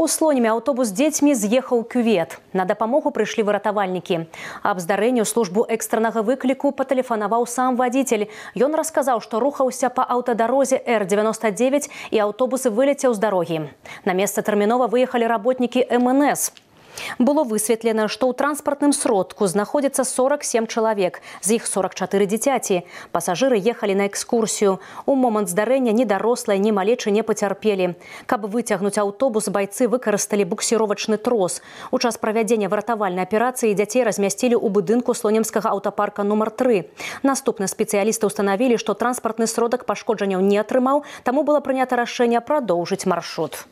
У слонями автобус с детьми з'ехаў кювет. На допомогу пришли выратавальнікі. Аб здарэнню службу экстраннага выкліку патэлефанаваў сам водитель. Он рассказал, что рухался по аўтадарозе Р-99 и аўтобус вылецеў с дороги. На место тэрмінова выехали работники МНС. Было высветлено, что у транспортным сродку находится 47 человек, за их 44 дзіцяці. Пассажиры ехали на экскурсию. У момант здарэння ни дорослые, ни малечи не потерпели. Каб выцягнуць автобус, бойцы выкарысталі буксировочный трос. У час правядзення выратавальнай аперацыі дзяцей размясцілі ў будынку слонімскага аўтапарка нумар 3. Наступна спецыялісты ўстанавілі, што транспартны сродак пашкоджанняў не отрымал, тому было принято решение продолжить маршрут.